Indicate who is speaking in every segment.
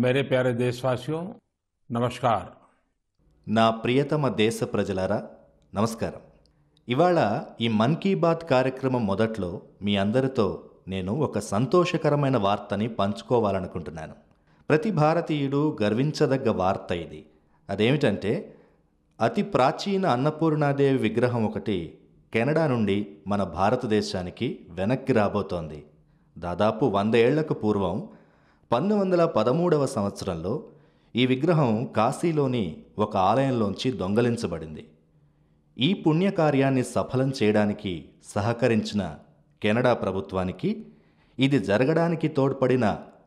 Speaker 1: మేరే ప్యారే దేశవాసియో నమస్కార్ నా ప్రియతమ దేశ ప్రజలారా నమస్కారం ఇవాళ ఈ మన్ కీ బాత్ కార్యక్రమం మొదట్లో మీ అందరితో నేను ఒక సంతోషకరమైన వార్తని పంచుకోవాలనుకుంటున్నాను ప్రతి భారతీయుడు గర్వించదగ్గ వార్త ఇది అదేమిటంటే అతి ప్రాచీన అన్నపూర్ణాదేవి విగ్రహం ఒకటి కెనడా నుండి మన భారతదేశానికి వెనక్కి రాబోతోంది దాదాపు వంద ఏళ్లకు పూర్వం పంతొమ్మిది వందల పదమూడవ సంవత్సరంలో ఈ విగ్రహం కాశీలోని ఒక ఆలయంలోంచి దొంగలించబడింది ఈ పుణ్యకార్యాన్ని సఫలం చేయడానికి సహకరించిన కెనడా ప్రభుత్వానికి ఇది జరగడానికి తోడ్పడిన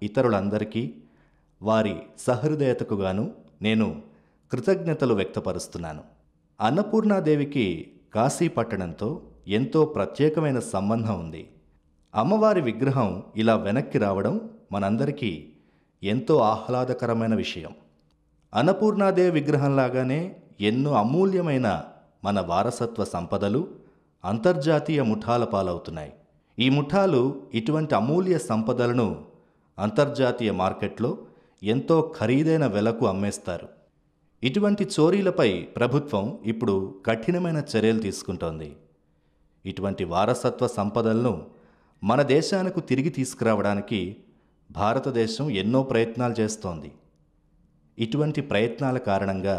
Speaker 1: ఇతరులందరికీ వారి సహృదయతకు గాను నేను కృతజ్ఞతలు వ్యక్తపరుస్తున్నాను అన్నపూర్ణాదేవికి కాశీపట్టణంతో ఎంతో ప్రత్యేకమైన సంబంధం ఉంది అమ్మవారి విగ్రహం ఇలా వెనక్కి రావడం మనందరికీ ఎంతో ఆహ్లాదకరమైన విషయం అన్నపూర్ణాదేవి విగ్రహంలాగానే ఎన్నో అమూల్యమైన మన వారసత్వ సంపదలు అంతర్జాతీయ ముఠాల పాలవుతున్నాయి ఈ ముఠాలు ఇటువంటి అమూల్య సంపదలను అంతర్జాతీయ మార్కెట్లో ఎంతో ఖరీదైన వెలకు అమ్మేస్తారు ఇటువంటి చోరీలపై ప్రభుత్వం ఇప్పుడు కఠినమైన చర్యలు తీసుకుంటోంది ఇటువంటి వారసత్వ సంపదలను మన దేశానికి తిరిగి తీసుకురావడానికి భారతదేశం ఎన్నో ప్రయత్నాలు చేస్తోంది ఇటువంటి ప్రయత్నాల కారణంగా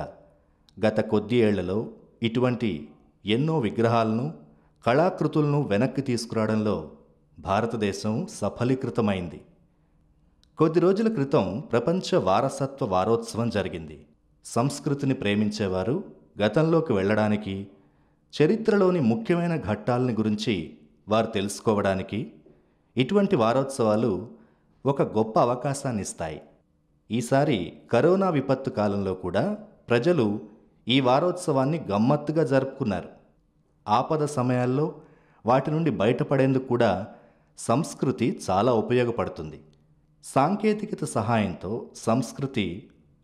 Speaker 1: గత కొద్ది ఏళ్లలో ఇటువంటి ఎన్నో విగ్రహాలను కళాకృతులను వెనక్కి తీసుకురావడంలో భారతదేశం సఫలీకృతమైంది కొద్ది రోజుల క్రితం ప్రపంచ వారసత్వ వారోత్సవం జరిగింది సంస్కృతిని ప్రేమించేవారు గతంలోకి వెళ్ళడానికి చరిత్రలోని ముఖ్యమైన ఘట్టాలని గురించి వారు తెలుసుకోవడానికి ఇటువంటి వారోత్సవాలు ఒక గొప్ప అవకాశాన్ని ఇస్తాయి ఈసారి కరోనా విపత్తు కాలంలో కూడా ప్రజలు ఈ వారోత్సవాన్ని గమ్మత్తుగా జరుపుకున్నారు ఆపద సమయాల్లో వాటి నుండి బయటపడేందుకు కూడా సంస్కృతి చాలా ఉపయోగపడుతుంది సాంకేతికత సహాయంతో సంస్కృతి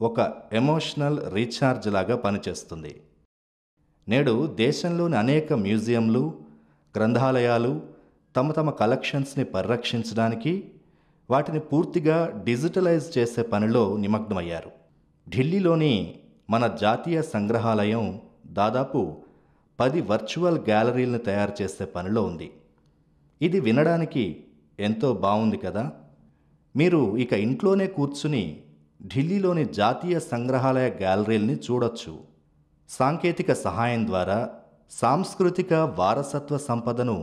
Speaker 1: ఒక ఎమోషనల్ రీఛార్జ్ లాగా పనిచేస్తుంది నేడు దేశంలోని అనేక మ్యూజియంలు గ్రంథాలయాలు తమ తమ కలెక్షన్స్ని పరిరక్షించడానికి వాటిని పూర్తిగా డిజిటలైజ్ చేసే పనిలో నిమగ్నమయ్యారు ఢిల్లీలోని మన జాతీయ సంగ్రహాలయం దాదాపు పది వర్చువల్ గ్యాలరీలను తయారు చేసే పనిలో ఉంది ఇది వినడానికి ఎంతో బాగుంది కదా మీరు ఇక ఇంట్లోనే కూర్చుని ఢిల్లీలోని జాతీయ సంగ్రహాలయ గ్యాలరీల్ని చూడొచ్చు సాంకేతిక సహాయం ద్వారా సాంస్కృతిక వారసత్వ సంపదను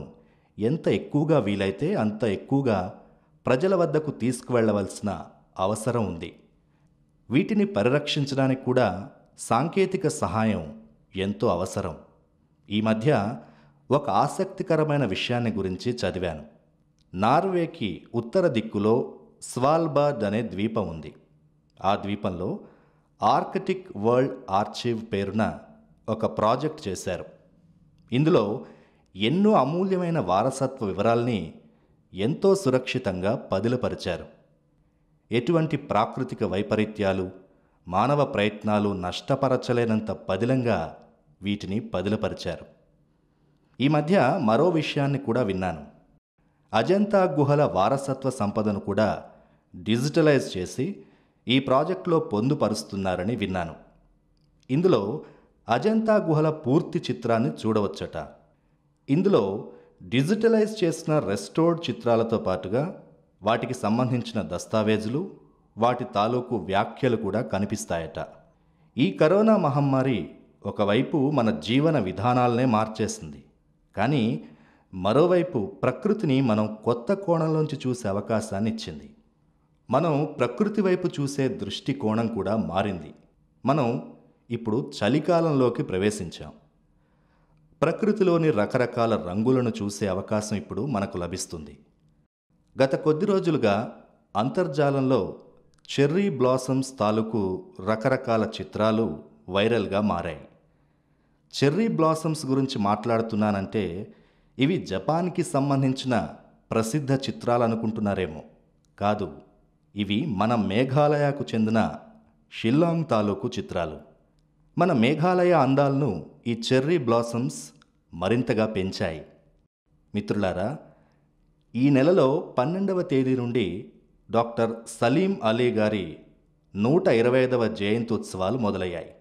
Speaker 1: ఎంత ఎక్కువగా వీలైతే అంత ఎక్కువగా ప్రజల వద్దకు తీసుకువెళ్లవలసిన అవసరం ఉంది వీటిని పరిరక్షించడానికి కూడా సాంకేతిక సహాయం ఎంతో అవసరం ఈ మధ్య ఒక ఆసక్తికరమైన విషయాన్ని గురించి చదివాను నార్వేకి ఉత్తర దిక్కులో స్వాల్బార్డ్ అనే ద్వీపం ఉంది ఆ ద్వీపంలో ఆర్కిటిక్ వరల్డ్ ఆర్చివ్ పేరున ఒక ప్రాజెక్ట్ చేశారు ఇందులో ఎన్నో అమూల్యమైన వారసత్వ వివరాల్ని ఎంతో సురక్షితంగా పదిలపరిచారు ఎటువంటి ప్రాకృతిక వైపరీత్యాలు మానవ ప్రయత్నాలు నష్టపరచలేనంత పదిలంగా వీటిని పదిలపరిచారు ఈ మధ్య మరో విషయాన్ని కూడా విన్నాను అజంతా గుహల వారసత్వ సంపదను కూడా డిజిటలైజ్ చేసి ఈ ప్రాజెక్టులో పొందుపరుస్తున్నారని విన్నాను ఇందులో అజంతా గుహల పూర్తి చిత్రాన్ని చూడవచ్చట ఇందులో డిజిటలైజ్ చేసిన రెస్టోర్డ్ చిత్రాలతో పాటుగా వాటికి సంబంధించిన దస్తావేజులు వాటి తాలూకు వ్యాఖ్యలు కూడా కనిపిస్తాయట ఈ కరోనా మహమ్మారి ఒకవైపు మన జీవన విధానాలనే మార్చేసింది కానీ మరోవైపు ప్రకృతిని మనం కొత్త కోణంలోంచి చూసే అవకాశాన్ని ఇచ్చింది మనం ప్రకృతి వైపు చూసే దృష్టికోణం కూడా మారింది మనం ఇప్పుడు చలికాలంలోకి ప్రవేశించాం ప్రకృతిలోని రకరకాల రంగులను చూసే అవకాశం ఇప్పుడు మనకు లభిస్తుంది గత కొద్ది రోజులుగా అంతర్జాలంలో చెర్రీ బ్లాసమ్స్ తాలూకు రకరకాల చిత్రాలు వైరల్గా మారాయి చెర్రీ బ్లాసమ్స్ గురించి మాట్లాడుతున్నానంటే ఇవి జపాన్కి సంబంధించిన ప్రసిద్ధ చిత్రాలు అనుకుంటున్నారేమో కాదు ఇవి మన మేఘాలయాకు చెందిన షిల్లాంగ్ తాలూకు చిత్రాలు మన మేఘాలయ అందాలను ఈ చెర్రీ బ్లాసమ్స్ మరింతగా పెంచాయి మిత్రులారా ఈ నెలలో పన్నెండవ తేదీ నుండి డాక్టర్ సలీం అలీ గారి నూట ఇరవై ఐదవ ఉత్సవాలు మొదలయ్యాయి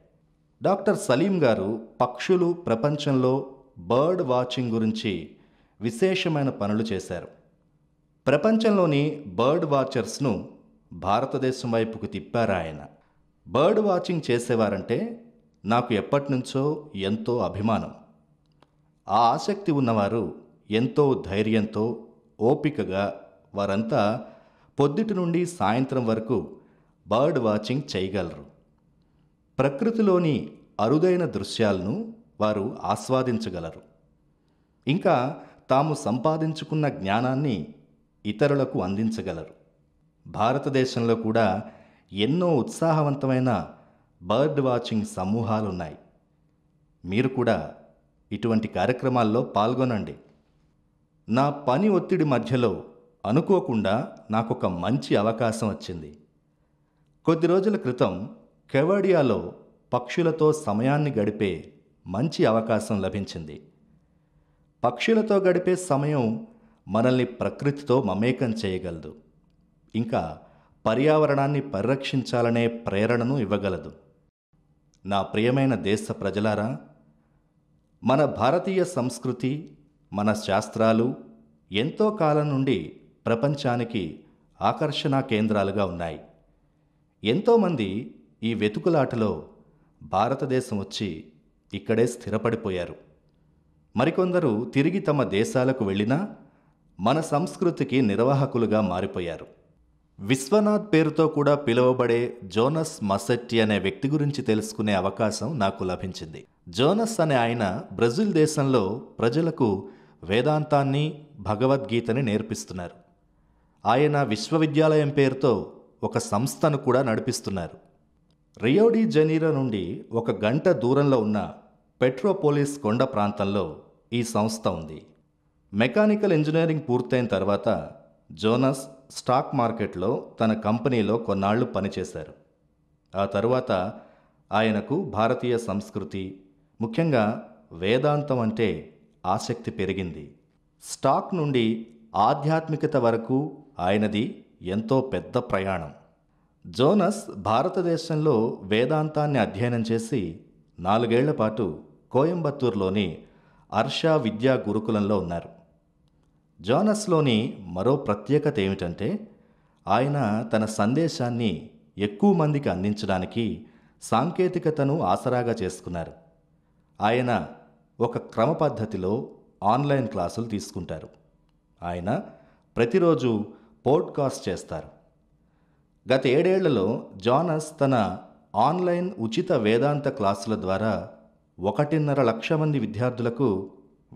Speaker 1: డాక్టర్ సలీం గారు పక్షులు ప్రపంచంలో బర్డ్ వాచింగ్ గురించి విశేషమైన పనులు చేశారు ప్రపంచంలోని బర్డ్ వాచర్స్ను భారతదేశం వైపుకు తిప్పారు ఆయన బర్డ్ వాచింగ్ చేసేవారంటే నాకు ఎప్పటినుంచో ఎంతో అభిమానం ఆ ఆసక్తి ఉన్నవారు ఎంతో ధైర్యంతో ఓపికగా వారంతా పొద్దుటి నుండి సాయంత్రం వరకు బర్డ్ వాచింగ్ చేయగలరు ప్రకృతిలోని అరుదైన దృశ్యాలను వారు ఆస్వాదించగలరు ఇంకా తాము సంపాదించుకున్న జ్ఞానాన్ని ఇతరులకు అందించగలరు భారతదేశంలో కూడా ఎన్నో ఉత్సాహవంతమైన బర్డ్ వాచింగ్ సమూహాలు ఉన్నాయి మీరు కూడా ఇటువంటి కార్యక్రమాల్లో పాల్గొనండి నా పని ఒత్తిడి మధ్యలో అనుకోకుండా నాకు ఒక మంచి అవకాశం వచ్చింది కొద్ది రోజుల క్రితం కెవాడియాలో పక్షులతో సమయాన్ని గడిపే మంచి అవకాశం లభించింది పక్షులతో గడిపే సమయం మనల్ని ప్రకృతితో మమేకం చేయగలదు ఇంకా పర్యావరణాన్ని పరిరక్షించాలనే ప్రేరణను ఇవ్వగలదు నా ప్రియమైన దేశ ప్రజలారా మన భారతీయ సంస్కృతి మన శాస్త్రాలు ఎంతో కాలం నుండి ప్రపంచానికి ఆకర్షణ కేంద్రాలుగా ఉన్నాయి ఎంతోమంది ఈ వెతుకులాటలో భారతదేశం వచ్చి ఇక్కడే స్థిరపడిపోయారు మరికొందరు తిరిగి తమ దేశాలకు వెళ్ళినా మన సంస్కృతికి నిర్వాహకులుగా మారిపోయారు విశ్వనాథ్ పేరుతో కూడా పిలువబడే జోనస్ మసెట్టి అనే వ్యక్తి గురించి తెలుసుకునే అవకాశం నాకు లభించింది జోనస్ అనే ఆయన బ్రెజిల్ దేశంలో ప్రజలకు వేదాంతాన్ని భగవద్గీతని నేర్పిస్తున్నారు ఆయన విశ్వవిద్యాలయం పేరుతో ఒక సంస్థను కూడా నడిపిస్తున్నారు రియోడి జనీరో నుండి ఒక గంట దూరంలో ఉన్న పెట్రోపోలిస్ కొండ ప్రాంతంలో ఈ సంస్థ ఉంది మెకానికల్ ఇంజనీరింగ్ పూర్తయిన తర్వాత జోనస్ స్టాక్ మార్కెట్లో తన కంపెనీలో కొన్నాళ్లు పనిచేశారు ఆ తరువాత ఆయనకు భారతీయ సంస్కృతి ముఖ్యంగా వేదాంతం అంటే ఆసక్తి పెరిగింది స్టాక్ నుండి ఆధ్యాత్మికత వరకు ఆయనది ఎంతో పెద్ద ప్రయాణం జోనస్ భారతదేశంలో వేదాంతాన్ని అధ్యయనం చేసి నాలుగేళ్ల పాటు కోయంబత్తూరులోని అర్షా విద్యా గురుకులంలో ఉన్నారు జోనస్లోని మరో ప్రత్యేకత ఏమిటంటే ఆయన తన సందేశాన్ని ఎక్కువ మందికి అందించడానికి సాంకేతికతను ఆసరాగా చేసుకున్నారు ఆయన ఒక క్రమ పద్ధతిలో ఆన్లైన్ క్లాసులు తీసుకుంటారు ఆయన ప్రతిరోజు పోడ్కాస్ట్ చేస్తారు గత ఏడేళ్లలో జానస్ తన ఆన్లైన్ ఉచిత వేదాంత క్లాసుల ద్వారా ఒకటిన్నర లక్ష మంది విద్యార్థులకు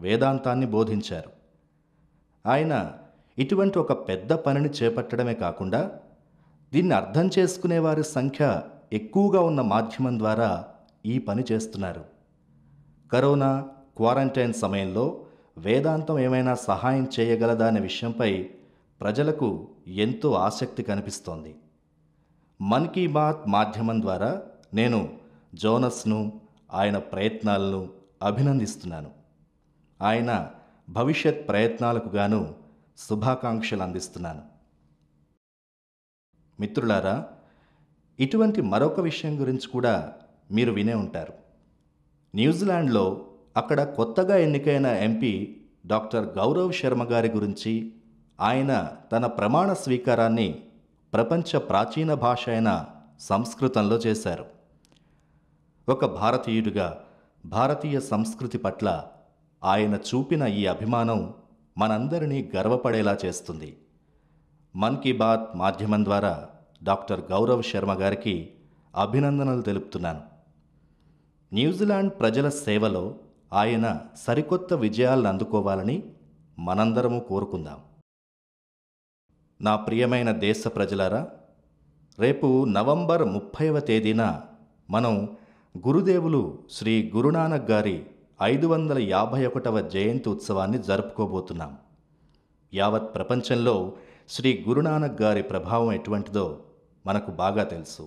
Speaker 1: వేదాంతాన్ని బోధించారు ఆయన ఇటువంటి ఒక పెద్ద పనిని చేపట్టడమే కాకుండా దీన్ని అర్థం చేసుకునేవారి సంఖ్య ఎక్కువగా ఉన్న మాధ్యమం ద్వారా ఈ పని చేస్తున్నారు కరోనా క్వారంటైన్ సమయంలో వేదాంతం ఏమైనా సహాయం చేయగలదా అనే విషయంపై ప్రజలకు ఎంతో ఆసక్తి కనిపిస్తోంది మన్ కీ బాత్ మాధ్యమం ద్వారా నేను జోనస్ను ఆయన ప్రయత్నాలను అభినందిస్తున్నాను ఆయన భవిష్యత్ ప్రయత్నాలకు గాను శుభాకాంక్షలు అందిస్తున్నాను మిత్రులారా ఇటువంటి మరొక విషయం గురించి కూడా మీరు వినే ఉంటారు న్యూజిలాండ్లో అక్కడ కొత్తగా ఎన్నికైన ఎంపీ డాక్టర్ గౌరవ్ శర్మ గారి గురించి ఆయన తన ప్రమాణ స్వీకారాన్ని ప్రపంచ ప్రాచీన భాష అయిన సంస్కృతంలో చేశారు ఒక భారతీయుడిగా భారతీయ సంస్కృతి పట్ల ఆయన చూపిన ఈ అభిమానం మనందరినీ గర్వపడేలా చేస్తుంది మన్ కీ బాత్ మాధ్యమం ద్వారా డాక్టర్ గౌరవ్ శర్మ గారికి అభినందనలు తెలుపుతున్నాను న్యూజిలాండ్ ప్రజల సేవలో ఆయన సరికొత్త విజయాలను అందుకోవాలని మనందరము కోరుకుందాం నా ప్రియమైన దేశ ప్రజలారా రేపు నవంబర్ ముప్పైవ తేదీన మనం గురుదేవులు శ్రీ గురునానక్ గారి ఐదు వందల యాభై ఒకటవ జయంతి ఉత్సవాన్ని జరుపుకోబోతున్నాం యావత్ ప్రపంచంలో శ్రీ గురునానక్ గారి ప్రభావం ఎటువంటిదో మనకు బాగా తెలుసు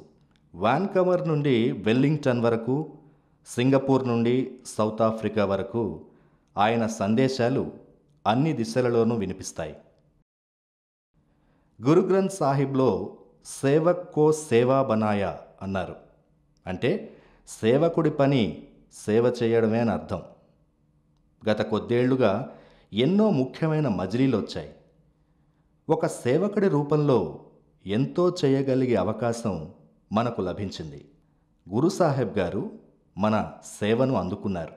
Speaker 1: వాన్కవర్ నుండి వెల్లింగ్టన్ వరకు సింగపూర్ నుండి సౌత్ ఆఫ్రికా వరకు ఆయన సందేశాలు అన్ని దిశలలోనూ వినిపిస్తాయి గురుగ్రంథ్ సాహిబ్లో సేవక్ కో సేవా బనాయా అన్నారు అంటే సేవకుడి పని సేవ చేయడమే అని అర్థం గత కొద్దేళ్లుగా ఎన్నో ముఖ్యమైన మజిలీలు వచ్చాయి ఒక సేవకుడి రూపంలో ఎంతో చేయగలిగే అవకాశం మనకు లభించింది గురుసాహెబ్ గారు మన సేవను అందుకున్నారు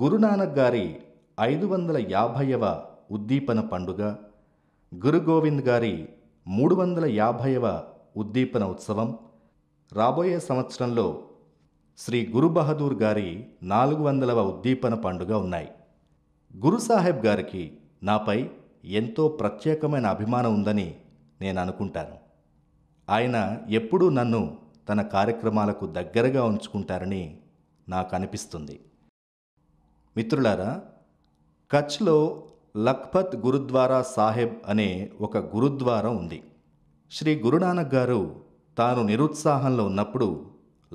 Speaker 1: గురునానక్ గారి ఐదు వందల యాభైవ ఉద్దీపన పండుగ గురుగోవింద్ గారి మూడు వందల యాభైవ ఉద్దీపన ఉత్సవం రాబోయే సంవత్సరంలో శ్రీ గురు బహదూర్ గారి నాలుగు వందలవ ఉద్దీపన పండుగ ఉన్నాయి గురు సాహెబ్ గారికి నాపై ఎంతో ప్రత్యేకమైన అభిమానం ఉందని నేను అనుకుంటాను ఆయన ఎప్పుడూ నన్ను తన కార్యక్రమాలకు దగ్గరగా ఉంచుకుంటారని నాకు అనిపిస్తుంది మిత్రులారా కచ్లో లఖ్పత్ గురుద్వారా సాహెబ్ అనే ఒక గురుద్వారం ఉంది శ్రీ గురునానక్ గారు తాను నిరుత్సాహంలో ఉన్నప్పుడు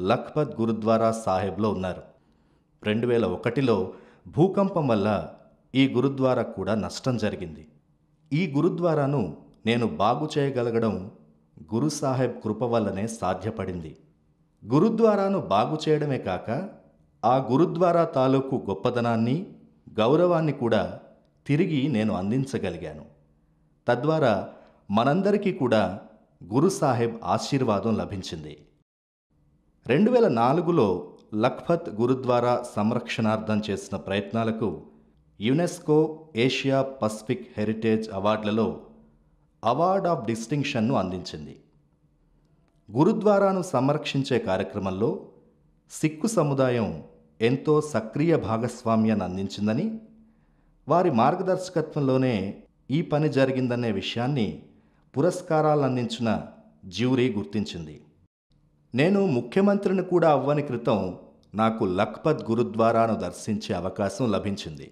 Speaker 1: లఖ్పత్ గురుద్వారా సాహెబ్లో ఉన్నారు రెండు వేల ఒకటిలో భూకంపం వల్ల ఈ గురుద్వారా కూడా నష్టం జరిగింది ఈ గురుద్వారాను నేను బాగు చేయగలగడం గురుసాహెబ్ కృప వల్లనే సాధ్యపడింది గురుద్వారాను బాగు చేయడమే కాక ఆ గురుద్వారా తాలూకు గొప్పదనాన్ని గౌరవాన్ని కూడా తిరిగి నేను అందించగలిగాను తద్వారా మనందరికీ కూడా గురు సాహెబ్ ఆశీర్వాదం లభించింది రెండు వేల నాలుగులో లఖ్పత్ గురుద్వారా సంరక్షణార్థం చేసిన ప్రయత్నాలకు యునెస్కో ఏషియా పసిఫిక్ హెరిటేజ్ అవార్డులలో అవార్డ్ ఆఫ్ డిస్టింక్షన్ను అందించింది గురుద్వారాను సంరక్షించే కార్యక్రమంలో సిక్కు సముదాయం ఎంతో సక్రియ భాగస్వామ్యాన్ని అందించిందని వారి మార్గదర్శకత్వంలోనే ఈ పని జరిగిందనే విషయాన్ని పురస్కారాలు అందించిన జ్యూరీ గుర్తించింది నేను ముఖ్యమంత్రిని కూడా అవ్వని క్రితం నాకు లఖ్పత్ గురుద్వారాను దర్శించే అవకాశం లభించింది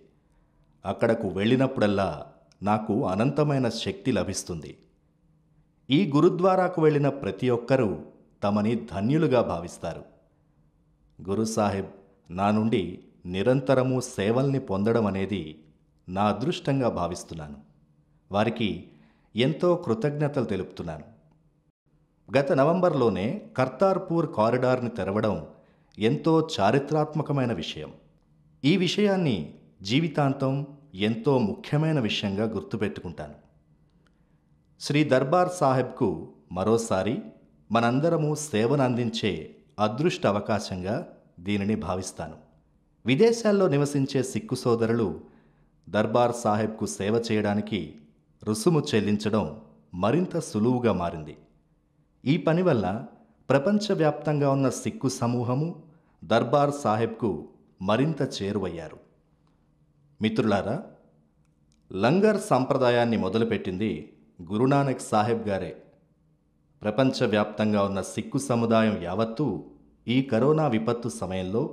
Speaker 1: అక్కడకు వెళ్ళినప్పుడల్లా నాకు అనంతమైన శక్తి లభిస్తుంది ఈ గురుద్వారాకు వెళ్ళిన ప్రతి ఒక్కరూ తమని ధన్యులుగా భావిస్తారు గురుసాహెబ్ నా నుండి నిరంతరము సేవల్ని పొందడం అనేది నా అదృష్టంగా భావిస్తున్నాను వారికి ఎంతో కృతజ్ఞతలు తెలుపుతున్నాను గత నవంబర్లోనే కర్తార్పూర్ కారిడార్ని తెరవడం ఎంతో చారిత్రాత్మకమైన విషయం ఈ విషయాన్ని జీవితాంతం ఎంతో ముఖ్యమైన విషయంగా గుర్తుపెట్టుకుంటాను శ్రీ దర్బార్ సాహెబ్కు మరోసారి మనందరము సేవను అందించే అదృష్ట అవకాశంగా దీనిని భావిస్తాను విదేశాల్లో నివసించే సిక్కు సోదరులు దర్బార్ సాహెబ్కు సేవ చేయడానికి రుసుము చెల్లించడం మరింత సులువుగా మారింది ఈ పని వల్ల ప్రపంచవ్యాప్తంగా ఉన్న సిక్కు సమూహము దర్బార్ సాహెబ్కు మరింత చేరువయ్యారు మిత్రులారా లంగర్ సాంప్రదాయాన్ని మొదలుపెట్టింది గురునానక్ సాహెబ్ గారే ప్రపంచవ్యాప్తంగా ఉన్న సిక్కు సముదాయం యావత్తూ ఈ కరోనా విపత్తు సమయంలో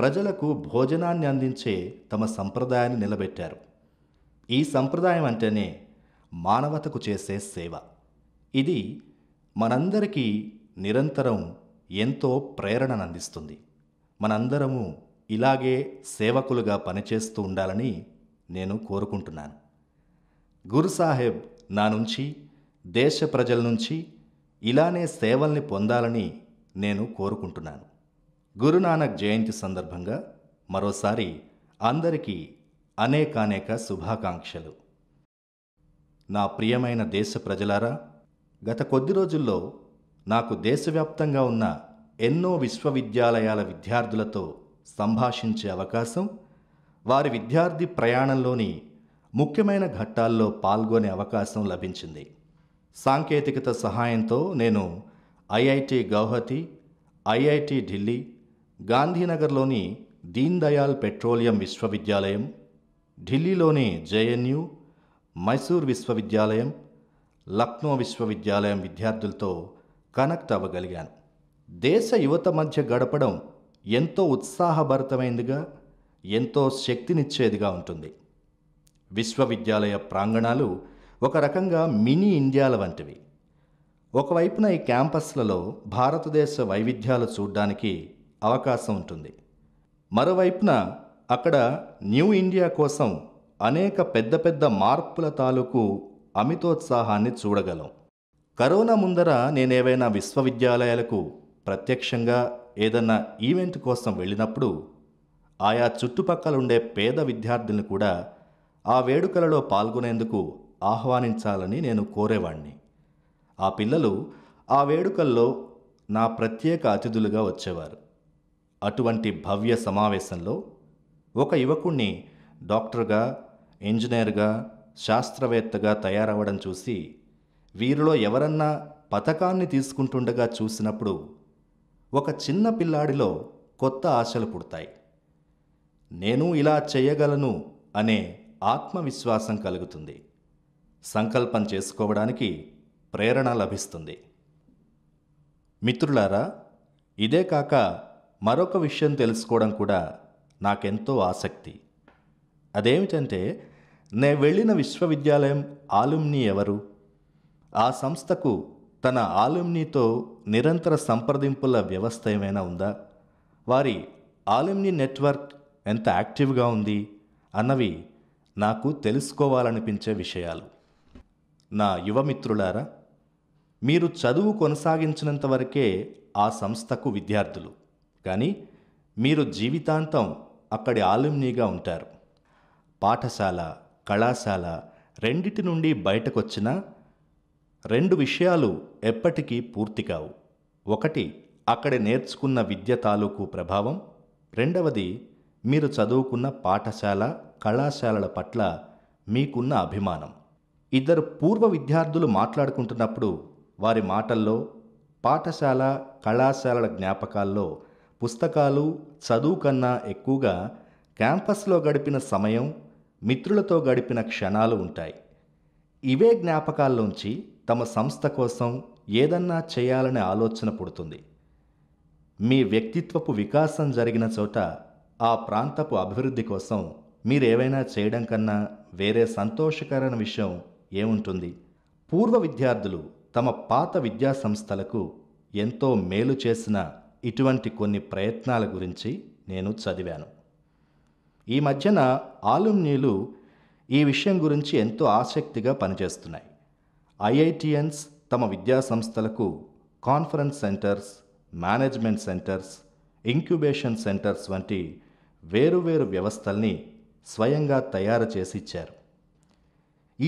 Speaker 1: ప్రజలకు భోజనాన్ని అందించే తమ సంప్రదాయాన్ని నిలబెట్టారు ఈ సంప్రదాయం అంటేనే మానవతకు చేసే సేవ ఇది మనందరికీ నిరంతరం ఎంతో ప్రేరణనందిస్తుంది మనందరము ఇలాగే సేవకులుగా పనిచేస్తూ ఉండాలని నేను కోరుకుంటున్నాను గురుసాహెబ్ నా నుంచి దేశ ప్రజల నుంచి ఇలానే సేవల్ని పొందాలని నేను కోరుకుంటున్నాను గురునానక్ జయంతి సందర్భంగా మరోసారి అందరికీ అనేకానేక శుభాకాంక్షలు నా ప్రియమైన దేశ ప్రజలారా గత కొద్ది రోజుల్లో నాకు దేశవ్యాప్తంగా ఉన్న ఎన్నో విశ్వవిద్యాలయాల విద్యార్థులతో సంభాషించే అవకాశం వారి విద్యార్థి ప్రయాణంలోని ముఖ్యమైన ఘట్టాల్లో పాల్గొనే అవకాశం లభించింది సాంకేతికత సహాయంతో నేను ఐఐటి గౌహతి ఐఐటి ఢిల్లీ గాంధీనగర్లోని దీన్ దయాల్ పెట్రోలియం విశ్వవిద్యాలయం ఢిల్లీలోని జేఎన్యు మైసూర్ విశ్వవిద్యాలయం లక్నో విశ్వవిద్యాలయం విద్యార్థులతో కనెక్ట్ అవ్వగలిగాను దేశ యువత మధ్య గడపడం ఎంతో ఉత్సాహభరితమైందిగా ఎంతో శక్తినిచ్చేదిగా ఉంటుంది విశ్వవిద్యాలయ ప్రాంగణాలు ఒక రకంగా మినీ ఇండియాల వంటివి ఒకవైపున ఈ క్యాంపస్లలో భారతదేశ వైవిధ్యాలు చూడ్డానికి అవకాశం ఉంటుంది మరోవైపున అక్కడ న్యూ ఇండియా కోసం అనేక పెద్ద పెద్ద మార్పుల తాలూకు అమితోత్సాహాన్ని చూడగలం కరోనా ముందర నేనేవైనా విశ్వవిద్యాలయాలకు ప్రత్యక్షంగా ఏదన్నా ఈవెంట్ కోసం వెళ్ళినప్పుడు ఆయా చుట్టుపక్కలుండే పేద విద్యార్థులను కూడా ఆ వేడుకలలో పాల్గొనేందుకు ఆహ్వానించాలని నేను కోరేవాణ్ణి ఆ పిల్లలు ఆ వేడుకల్లో నా ప్రత్యేక అతిథులుగా వచ్చేవారు అటువంటి భవ్య సమావేశంలో ఒక యువకుణ్ణి డాక్టర్గా ఇంజనీర్గా శాస్త్రవేత్తగా తయారవ్వడం చూసి వీరిలో ఎవరన్నా పథకాన్ని తీసుకుంటుండగా చూసినప్పుడు ఒక చిన్న పిల్లాడిలో కొత్త ఆశలు పుడతాయి నేను ఇలా చేయగలను అనే ఆత్మవిశ్వాసం కలుగుతుంది సంకల్పం చేసుకోవడానికి ప్రేరణ లభిస్తుంది మిత్రులారా ఇదే కాక మరొక విషయం తెలుసుకోవడం కూడా నాకెంతో ఆసక్తి అదేమిటంటే నే వెళ్ళిన విశ్వవిద్యాలయం ఆలుమ్ని ఎవరు ఆ సంస్థకు తన ఆలుమ్నితో నిరంతర సంప్రదింపుల వ్యవస్థ ఏమైనా ఉందా వారి ఆలుమ్ని నెట్వర్క్ ఎంత యాక్టివ్గా ఉంది అన్నవి నాకు తెలుసుకోవాలనిపించే విషయాలు నా యువమిత్రులారా మీరు చదువు కొనసాగించినంత వరకే ఆ సంస్థకు విద్యార్థులు కానీ మీరు జీవితాంతం అక్కడి ఆలుమ్నీగా ఉంటారు పాఠశాల కళాశాల రెండిటి నుండి బయటకొచ్చిన రెండు విషయాలు ఎప్పటికీ పూర్తి కావు ఒకటి అక్కడ నేర్చుకున్న విద్య తాలూకు ప్రభావం రెండవది మీరు చదువుకున్న పాఠశాల కళాశాలల పట్ల మీకున్న అభిమానం ఇద్దరు పూర్వ విద్యార్థులు మాట్లాడుకుంటున్నప్పుడు వారి మాటల్లో పాఠశాల కళాశాలల జ్ఞాపకాల్లో పుస్తకాలు చదువు కన్నా ఎక్కువగా క్యాంపస్లో గడిపిన సమయం మిత్రులతో గడిపిన క్షణాలు ఉంటాయి ఇవే జ్ఞాపకాల్లోంచి తమ సంస్థ కోసం ఏదన్నా చేయాలనే ఆలోచన పుడుతుంది మీ వ్యక్తిత్వపు వికాసం జరిగిన చోట ఆ ప్రాంతపు అభివృద్ధి కోసం మీరేవైనా చేయడం కన్నా వేరే సంతోషకరమైన విషయం ఏముంటుంది పూర్వ విద్యార్థులు తమ పాత విద్యా సంస్థలకు ఎంతో మేలు చేసిన ఇటువంటి కొన్ని ప్రయత్నాల గురించి నేను చదివాను ఈ మధ్యన ఆలుమ్నీలు ఈ విషయం గురించి ఎంతో ఆసక్తిగా పనిచేస్తున్నాయి ఐఐటిఎన్స్ తమ విద్యా సంస్థలకు conference centres management centres incubation centres వంటి వేరువేరు వ్యవస్థల్ని స్వయంగా తయారు చేసి ఇచ్చారు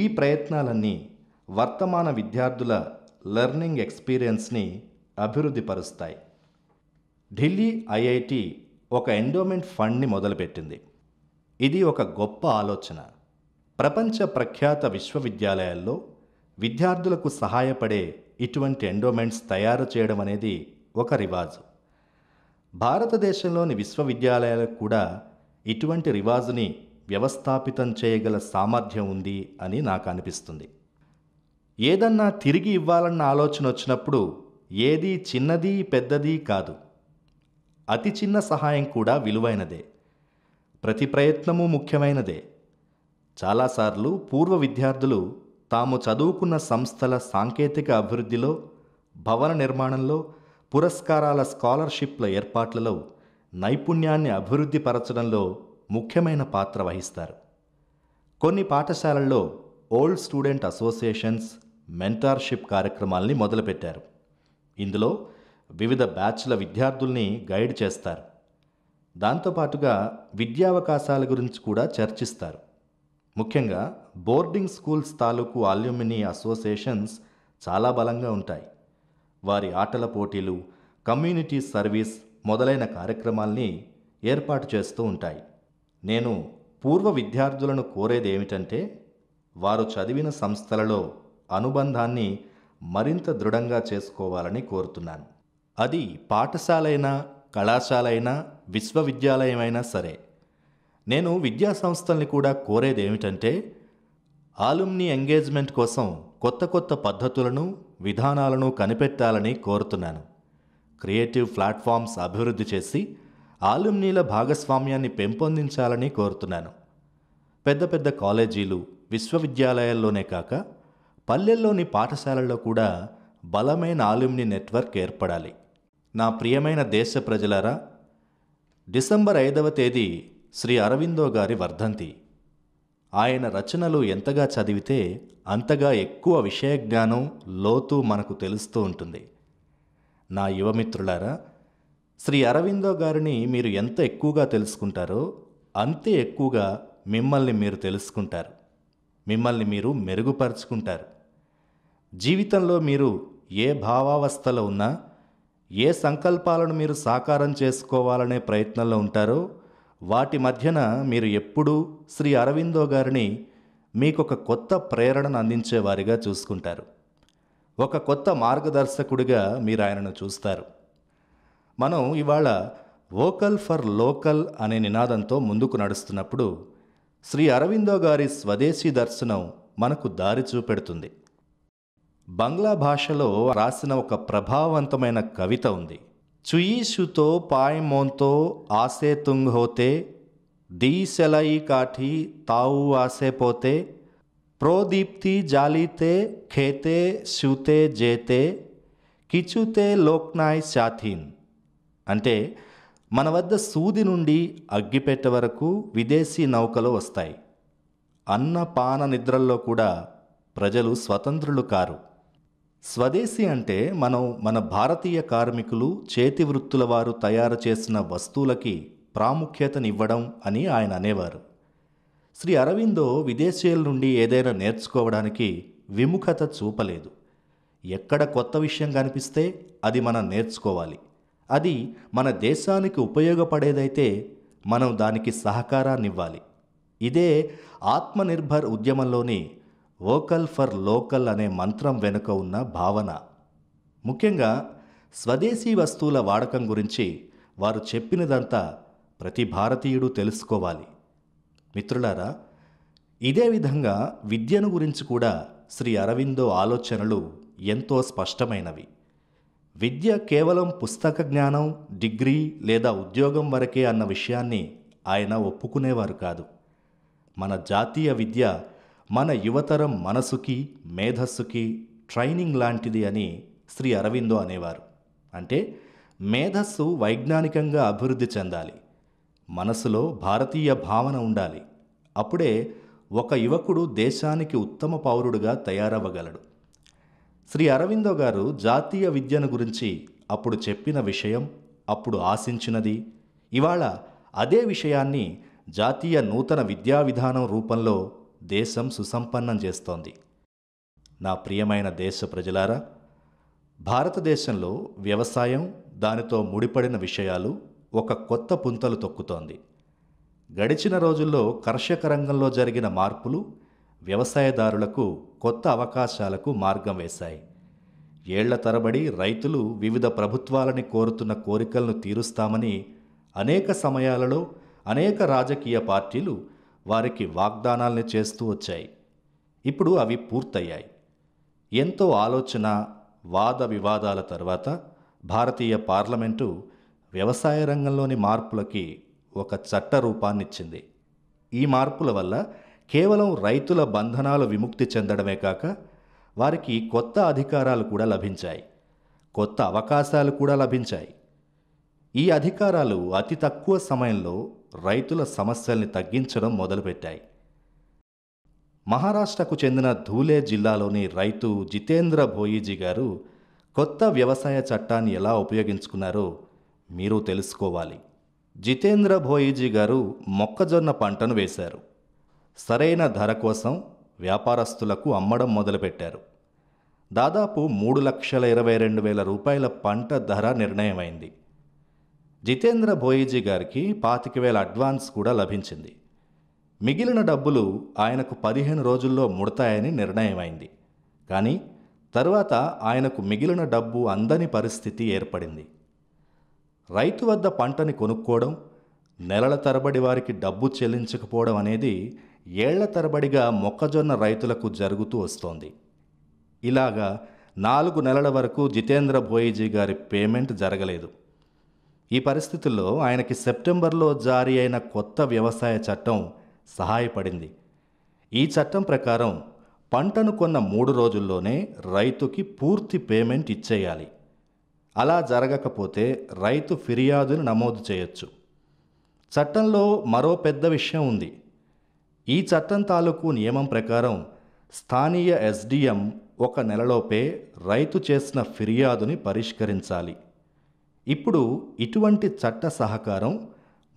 Speaker 1: ఈ ప్రయత్నాలన్నీ వర్తమాన విద్యార్థుల లెర్నింగ్ ఎక్స్పీరియన్స్ని అభివృద్ధిపరుస్తాయి ఢిల్లీ ఐఐటి ఒక ఎండోమెంట్ ఫండ్ని మొదలుపెట్టింది ఇది ఒక గొప్ప ఆలోచన ప్రపంచ ప్రఖ్యాత విశ్వవిద్యాలయాల్లో విద్యార్థులకు సహాయపడే ఇటువంటి ఎండోమెంట్స్ తయారు చేయడం అనేది ఒక రివాజు భారతదేశంలోని విశ్వవిద్యాలయాలకు కూడా ఇటువంటి రివాజుని వ్యవస్థాపితం చేయగల సామర్థ్యం ఉంది అని నాకు అనిపిస్తుంది ఏదన్నా తిరిగి ఇవ్వాలన్న ఆలోచన వచ్చినప్పుడు ఏది చిన్నది పెద్దది కాదు అతి చిన్న సహాయం కూడా విలువైనదే ప్రతి ప్రయత్నము ముఖ్యమైనదే చాలాసార్లు పూర్వ విద్యార్థులు తాము చదువుకున్న సంస్థల సాంకేతిక అభివృద్ధిలో భవన నిర్మాణంలో పురస్కారాల స్కాలర్షిప్ల ఏర్పాట్లలో నైపుణ్యాన్ని అభివృద్ధి పరచడంలో ముఖ్యమైన పాత్ర వహిస్తారు కొన్ని పాఠశాలల్లో ఓల్డ్ స్టూడెంట్ అసోసియేషన్స్ మెంటార్షిప్ కార్యక్రమాల్ని మొదలుపెట్టారు ఇందులో వివిధ బ్యాచ్ల విద్యార్థుల్ని గైడ్ చేస్తారు దాంతోపాటుగా విద్యావకాశాల గురించి కూడా చర్చిస్తారు ముఖ్యంగా బోర్డింగ్ స్కూల్స్ తాలూకు అల్యూమిని అసోసియేషన్స్ చాలా బలంగా ఉంటాయి వారి ఆటల పోటీలు కమ్యూనిటీ సర్వీస్ మొదలైన కార్యక్రమాల్ని ఏర్పాటు చేస్తూ ఉంటాయి నేను పూర్వ విద్యార్థులను కోరేది ఏమిటంటే వారు చదివిన సంస్థలలో అనుబంధాన్ని మరింత దృఢంగా చేసుకోవాలని కోరుతున్నాను అది పాఠశాలైనా కళాశాల అయినా విశ్వవిద్యాలయమైనా సరే నేను విద్యా సంస్థల్ని కూడా కోరేది ఏమిటంటే ఆలుమ్ని ఎంగేజ్మెంట్ కోసం కొత్త కొత్త పద్ధతులను విధానాలను కనిపెట్టాలని కోరుతున్నాను క్రియేటివ్ ప్లాట్ఫామ్స్ అభివృద్ధి చేసి ఆలుమ్నీల భాగస్వామ్యాన్ని పెంపొందించాలని కోరుతున్నాను పెద్ద పెద్ద కాలేజీలు విశ్వవిద్యాలయాల్లోనే కాక పల్లెల్లోని పాఠశాలల్లో కూడా బలమైన ఆలుమ్ని నెట్వర్క్ ఏర్పడాలి నా ప్రియమైన దేశ ప్రజలారా డిసెంబర్ ఐదవ తేదీ శ్రీ అరవిందో గారి వర్ధంతి ఆయన రచనలు ఎంతగా చదివితే అంతగా ఎక్కువ విషయ జ్ఞానం లోతు మనకు తెలుస్తూ ఉంటుంది నా యువమిత్రులారా శ్రీ అరవిందో గారిని మీరు ఎంత ఎక్కువగా తెలుసుకుంటారో అంతే ఎక్కువగా మిమ్మల్ని మీరు తెలుసుకుంటారు మిమ్మల్ని మీరు మెరుగుపరుచుకుంటారు జీవితంలో మీరు ఏ భావావస్థలో ఉన్నా ఏ సంకల్పాలను మీరు సాకారం చేసుకోవాలనే ప్రయత్నంలో ఉంటారో వాటి మధ్యన మీరు ఎప్పుడూ శ్రీ అరవిందో గారిని మీకు ఒక కొత్త ప్రేరణను అందించేవారిగా చూసుకుంటారు ఒక కొత్త మార్గదర్శకుడిగా మీరు ఆయనను చూస్తారు మనం ఇవాళ వోకల్ ఫర్ లోకల్ అనే నినాదంతో ముందుకు నడుస్తున్నప్పుడు శ్రీ అరవిందో గారి స్వదేశీ దర్శనం మనకు దారి చూపెడుతుంది బంగ్లా భాషలో రాసిన ఒక ప్రభావవంతమైన కవిత ఉంది పాయ్ మోన్తో ఆసే తుంగ్ హోతే దీ సెలయి తావు ఆసే పోతే ప్రోదీప్తి జాలితే ఖేతే సూతే జేతే కిచుతే లోక్నాయ్ శాథీన్ అంటే మన వద్ద సూది నుండి అగ్గిపేట వరకు విదేశీ నౌకలు వస్తాయి అన్నపాన నిద్రల్లో కూడా ప్రజలు స్వతంత్రులు కారు స్వదేశీ అంటే మనం మన భారతీయ కార్మికులు చేతి వృత్తుల వారు తయారు చేసిన వస్తువులకి ప్రాముఖ్యతనివ్వడం అని ఆయన అనేవారు శ్రీ అరవిందో విదేశీయుల నుండి ఏదైనా నేర్చుకోవడానికి విముఖత చూపలేదు ఎక్కడ కొత్త విషయం కనిపిస్తే అది మనం నేర్చుకోవాలి అది మన దేశానికి ఉపయోగపడేదైతే మనం దానికి సహకారాన్నివ్వాలి ఇదే ఆత్మనిర్భర్ ఉద్యమంలోని వోకల్ ఫర్ లోకల్ అనే మంత్రం వెనుక ఉన్న భావన ముఖ్యంగా స్వదేశీ వస్తువుల వాడకం గురించి వారు చెప్పినదంతా ప్రతి భారతీయుడు తెలుసుకోవాలి మిత్రులారా ఇదే విధంగా విద్యను గురించి కూడా శ్రీ అరవిందో ఆలోచనలు ఎంతో స్పష్టమైనవి విద్య కేవలం పుస్తక జ్ఞానం డిగ్రీ లేదా ఉద్యోగం వరకే అన్న విషయాన్ని ఆయన ఒప్పుకునేవారు కాదు మన జాతీయ విద్య మన యువతరం మనసుకి మేధస్సుకి ట్రైనింగ్ లాంటిది అని శ్రీ అరవిందో అనేవారు అంటే మేధస్సు వైజ్ఞానికంగా అభివృద్ధి చెందాలి మనసులో భారతీయ భావన ఉండాలి అప్పుడే ఒక యువకుడు దేశానికి ఉత్తమ పౌరుడుగా తయారవ్వగలడు శ్రీ అరవిందో గారు జాతీయ విద్యను గురించి అప్పుడు చెప్పిన విషయం అప్పుడు ఆశించినది ఇవాళ అదే విషయాన్ని జాతీయ నూతన విద్యా విధానం రూపంలో దేశం సుసంపన్నం చేస్తోంది నా ప్రియమైన దేశ ప్రజలారా భారతదేశంలో వ్యవసాయం దానితో ముడిపడిన విషయాలు ఒక కొత్త పుంతలు తొక్కుతోంది గడిచిన రోజుల్లో కర్షక రంగంలో జరిగిన మార్పులు వ్యవసాయదారులకు కొత్త అవకాశాలకు మార్గం వేశాయి ఏళ్ల తరబడి రైతులు వివిధ ప్రభుత్వాలని కోరుతున్న కోరికలను తీరుస్తామని అనేక సమయాలలో అనేక రాజకీయ పార్టీలు వారికి వాగ్దానాల్ని చేస్తూ వచ్చాయి ఇప్పుడు అవి పూర్తయ్యాయి ఎంతో ఆలోచన వాద వివాదాల తర్వాత భారతీయ పార్లమెంటు వ్యవసాయ రంగంలోని మార్పులకి ఒక చట్ట రూపాన్నిచ్చింది ఈ మార్పుల వల్ల కేవలం రైతుల బంధనాలు విముక్తి చెందడమే కాక వారికి కొత్త అధికారాలు కూడా లభించాయి కొత్త అవకాశాలు కూడా లభించాయి ఈ అధికారాలు అతి తక్కువ సమయంలో రైతుల సమస్యల్ని తగ్గించడం మొదలుపెట్టాయి మహారాష్ట్రకు చెందిన ధూలే జిల్లాలోని రైతు జితేంద్ర భోయిజీ గారు కొత్త వ్యవసాయ చట్టాన్ని ఎలా ఉపయోగించుకున్నారో మీరు తెలుసుకోవాలి జితేంద్ర భోయిజీ గారు మొక్కజొన్న పంటను వేశారు సరైన ధర కోసం వ్యాపారస్తులకు అమ్మడం మొదలుపెట్టారు దాదాపు మూడు లక్షల ఇరవై రెండు వేల రూపాయల పంట ధర నిర్ణయమైంది జితేంద్ర బోయిజీ గారికి పాతిక వేల అడ్వాన్స్ కూడా లభించింది మిగిలిన డబ్బులు ఆయనకు పదిహేను రోజుల్లో ముడతాయని నిర్ణయమైంది కానీ తరువాత ఆయనకు మిగిలిన డబ్బు అందని పరిస్థితి ఏర్పడింది రైతు వద్ద పంటని కొనుక్కోవడం నెలల తరబడి వారికి డబ్బు చెల్లించకపోవడం అనేది ఏళ్ల తరబడిగా మొక్కజొన్న రైతులకు జరుగుతూ వస్తోంది ఇలాగా నాలుగు నెలల వరకు జితేంద్ర బోయిజీ గారి పేమెంట్ జరగలేదు ఈ పరిస్థితుల్లో ఆయనకి సెప్టెంబర్లో జారీ అయిన కొత్త వ్యవసాయ చట్టం సహాయపడింది ఈ చట్టం ప్రకారం పంటను కొన్న మూడు రోజుల్లోనే రైతుకి పూర్తి పేమెంట్ ఇచ్చేయాలి అలా జరగకపోతే రైతు ఫిర్యాదును నమోదు చేయొచ్చు చట్టంలో మరో పెద్ద విషయం ఉంది ఈ చట్టం తాలూకు నియమం ప్రకారం స్థానియ ఎస్డిఎం ఒక నెలలోపే రైతు చేసిన ఫిర్యాదుని పరిష్కరించాలి ఇప్పుడు ఇటువంటి చట్ట సహకారం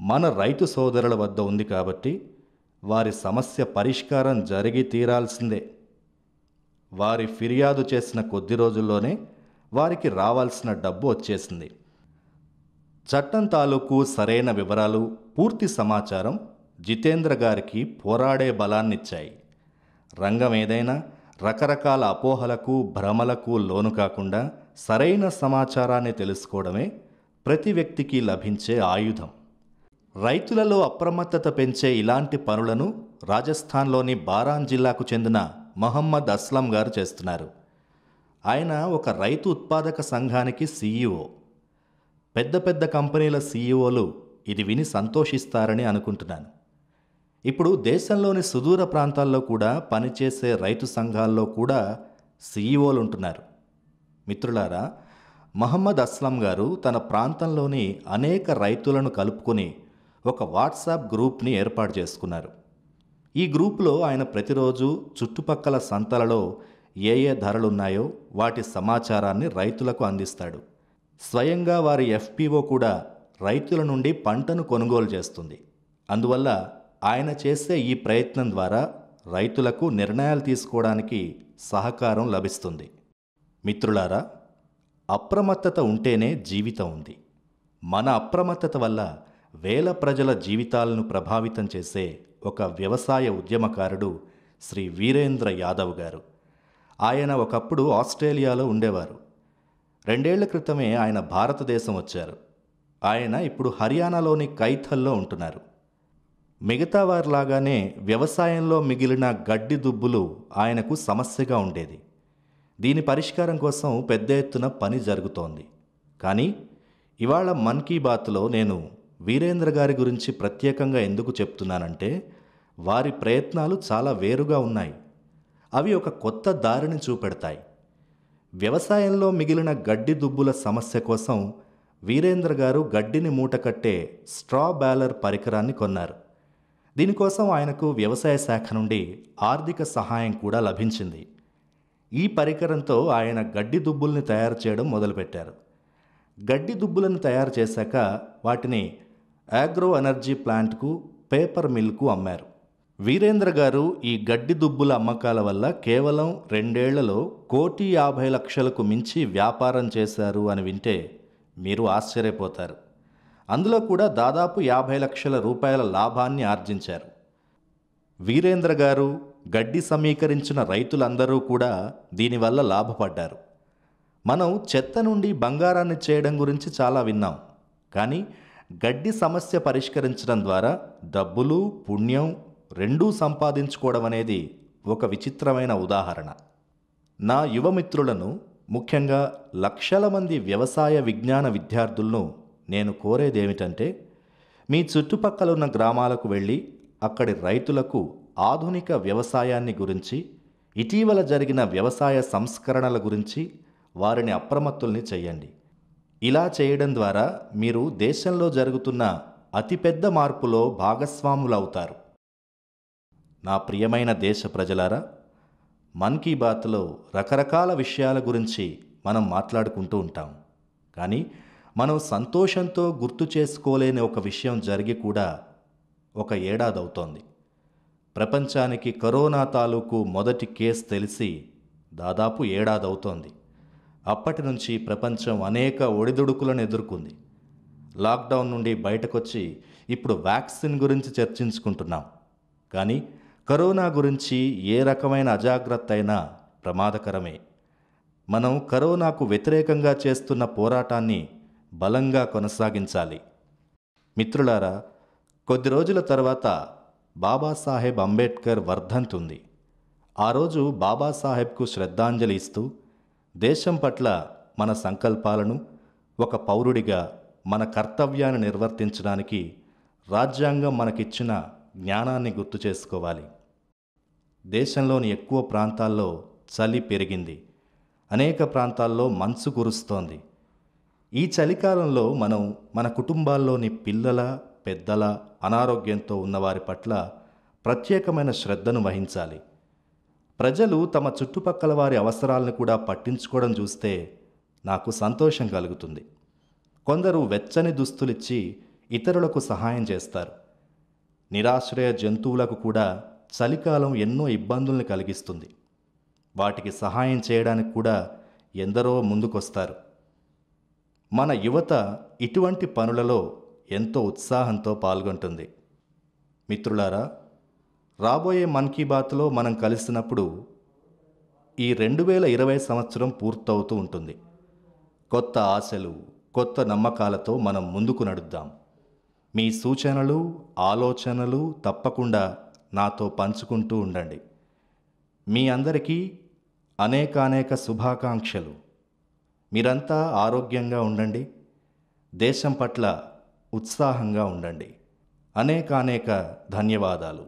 Speaker 1: మన రైతు సోదరుల వద్ద ఉంది కాబట్టి వారి సమస్య పరిష్కారం జరిగి తీరాల్సిందే వారి ఫిర్యాదు చేసిన కొద్ది రోజుల్లోనే వారికి రావాల్సిన డబ్బు వచ్చేసింది చట్టం తాలూకు సరైన వివరాలు పూర్తి సమాచారం జితేంద్ర గారికి పోరాడే బలాన్నిచ్చాయి రంగం ఏదైనా రకరకాల అపోహలకు భ్రమలకు లోను కాకుండా సరైన సమాచారాన్ని తెలుసుకోవడమే ప్రతి వ్యక్తికి లభించే ఆయుధం రైతులలో అప్రమత్తత పెంచే ఇలాంటి పనులను రాజస్థాన్లోని బారాన్ జిల్లాకు చెందిన మహమ్మద్ అస్లం గారు చేస్తున్నారు ఆయన ఒక రైతు ఉత్పాదక సంఘానికి సీఈఓ పెద్ద పెద్ద కంపెనీల సీఈఓలు ఇది విని సంతోషిస్తారని అనుకుంటున్నాను ఇప్పుడు దేశంలోని సుదూర ప్రాంతాల్లో కూడా పనిచేసే రైతు సంఘాల్లో కూడా సీఈఓలు ఉంటున్నారు మిత్రులారా మహమ్మద్ అస్లం గారు తన ప్రాంతంలోని అనేక రైతులను కలుపుకొని ఒక వాట్సాప్ గ్రూప్ని ఏర్పాటు చేసుకున్నారు ఈ గ్రూపులో ఆయన ప్రతిరోజు చుట్టుపక్కల సంతలలో ఏ ఏ ధరలున్నాయో వాటి సమాచారాన్ని రైతులకు అందిస్తాడు స్వయంగా వారి ఎఫ్పిఓ కూడా రైతుల నుండి పంటను కొనుగోలు చేస్తుంది అందువల్ల ఆయన చేసే ఈ ప్రయత్నం ద్వారా రైతులకు నిర్ణయాలు తీసుకోవడానికి సహకారం లభిస్తుంది మిత్రులారా అప్రమత్తత ఉంటేనే జీవితం ఉంది మన అప్రమత్తత వల్ల వేల ప్రజల జీవితాలను ప్రభావితం చేసే ఒక వ్యవసాయ ఉద్యమకారుడు శ్రీ వీరేంద్ర యాదవ్ గారు ఆయన ఒకప్పుడు ఆస్ట్రేలియాలో ఉండేవారు రెండేళ్ల క్రితమే ఆయన భారతదేశం వచ్చారు ఆయన ఇప్పుడు హర్యానాలోని కైథల్లో ఉంటున్నారు మిగతా వారిలాగానే వ్యవసాయంలో మిగిలిన గడ్డి దుబ్బులు ఆయనకు సమస్యగా ఉండేది దీని పరిష్కారం కోసం పెద్ద ఎత్తున పని జరుగుతోంది కానీ ఇవాళ మన్ కీ బాత్లో నేను వీరేంద్ర గారి గురించి ప్రత్యేకంగా ఎందుకు చెప్తున్నానంటే వారి ప్రయత్నాలు చాలా వేరుగా ఉన్నాయి అవి ఒక కొత్త దారిని చూపెడతాయి వ్యవసాయంలో మిగిలిన గడ్డి దుబ్బుల సమస్య కోసం వీరేంద్ర గారు గడ్డిని మూటకట్టే స్ట్రా బ్యాలర్ పరికరాన్ని కొన్నారు దీనికోసం ఆయనకు వ్యవసాయ శాఖ నుండి ఆర్థిక సహాయం కూడా లభించింది ఈ పరికరంతో ఆయన గడ్డి దుబ్బుల్ని తయారు చేయడం మొదలుపెట్టారు గడ్డి దుబ్బులను తయారు చేశాక వాటిని ఆగ్రో ఎనర్జీ ప్లాంట్కు పేపర్ మిల్కు అమ్మారు వీరేంద్ర గారు ఈ గడ్డి దుబ్బుల అమ్మకాల వల్ల కేవలం రెండేళ్లలో కోటి యాభై లక్షలకు మించి వ్యాపారం చేశారు అని వింటే మీరు ఆశ్చర్యపోతారు అందులో కూడా దాదాపు యాభై లక్షల రూపాయల లాభాన్ని ఆర్జించారు వీరేంద్ర గారు గడ్డి సమీకరించిన రైతులందరూ కూడా దీనివల్ల లాభపడ్డారు మనం చెత్త నుండి బంగారాన్ని చేయడం గురించి చాలా విన్నాం కానీ గడ్డి సమస్య పరిష్కరించడం ద్వారా డబ్బులు పుణ్యం రెండూ సంపాదించుకోవడం అనేది ఒక విచిత్రమైన ఉదాహరణ నా యువమిత్రులను ముఖ్యంగా లక్షల మంది వ్యవసాయ విజ్ఞాన విద్యార్థులను నేను కోరేదేమిటంటే మీ చుట్టుపక్కల ఉన్న గ్రామాలకు వెళ్ళి అక్కడి రైతులకు ఆధునిక వ్యవసాయాన్ని గురించి ఇటీవల జరిగిన వ్యవసాయ సంస్కరణల గురించి వారిని అప్రమత్తుల్ని చేయండి ఇలా చేయడం ద్వారా మీరు దేశంలో జరుగుతున్న అతిపెద్ద మార్పులో భాగస్వాములవుతారు నా ప్రియమైన దేశ ప్రజలారా మన్ కీ బాత్లో రకరకాల విషయాల గురించి మనం మాట్లాడుకుంటూ ఉంటాం కానీ మనం సంతోషంతో గుర్తు చేసుకోలేని ఒక విషయం జరిగి కూడా ఒక ఏడాది అవుతోంది ప్రపంచానికి కరోనా తాలూకు మొదటి కేసు తెలిసి దాదాపు ఏడాదవుతోంది అప్పటి నుంచి ప్రపంచం అనేక ఒడిదుడుకులను ఎదుర్కొంది లాక్డౌన్ నుండి బయటకొచ్చి ఇప్పుడు వ్యాక్సిన్ గురించి చర్చించుకుంటున్నాం కానీ కరోనా గురించి ఏ రకమైన అజాగ్రత్త అయినా ప్రమాదకరమే మనం కరోనాకు వ్యతిరేకంగా చేస్తున్న పోరాటాన్ని బలంగా కొనసాగించాలి మిత్రులారా కొద్ది రోజుల తర్వాత బాబాసాహెబ్ అంబేద్కర్ వర్ధంతుంది ఆ రోజు బాబాసాహెబ్కు శ్రద్ధాంజలి ఇస్తూ దేశం పట్ల మన సంకల్పాలను ఒక పౌరుడిగా మన కర్తవ్యాన్ని నిర్వర్తించడానికి రాజ్యాంగం మనకిచ్చిన జ్ఞానాన్ని గుర్తు చేసుకోవాలి దేశంలోని ఎక్కువ ప్రాంతాల్లో చలి పెరిగింది అనేక ప్రాంతాల్లో మంచు కురుస్తోంది ఈ చలికాలంలో మనం మన కుటుంబాల్లోని పిల్లల పెద్దల అనారోగ్యంతో ఉన్నవారి పట్ల ప్రత్యేకమైన శ్రద్ధను వహించాలి ప్రజలు తమ చుట్టుపక్కల వారి అవసరాలను కూడా పట్టించుకోవడం చూస్తే నాకు సంతోషం కలుగుతుంది కొందరు వెచ్చని దుస్తులిచ్చి ఇతరులకు సహాయం చేస్తారు నిరాశ్రయ జంతువులకు కూడా చలికాలం ఎన్నో ఇబ్బందుల్ని కలిగిస్తుంది వాటికి సహాయం చేయడానికి కూడా ఎందరో ముందుకొస్తారు మన యువత ఇటువంటి పనులలో ఎంతో ఉత్సాహంతో పాల్గొంటుంది మిత్రులారా రాబోయే మన్ కీ బాత్లో మనం కలిసినప్పుడు ఈ రెండు వేల ఇరవై సంవత్సరం పూర్తవుతూ ఉంటుంది కొత్త ఆశలు కొత్త నమ్మకాలతో మనం ముందుకు నడుద్దాం మీ సూచనలు ఆలోచనలు తప్పకుండా నాతో పంచుకుంటూ ఉండండి మీ అందరికీ అనేకానేక శుభాకాంక్షలు మీరంతా ఆరోగ్యంగా ఉండండి దేశం పట్ల ఉత్సాహంగా ఉండండి అనేకానేక ధన్యవాదాలు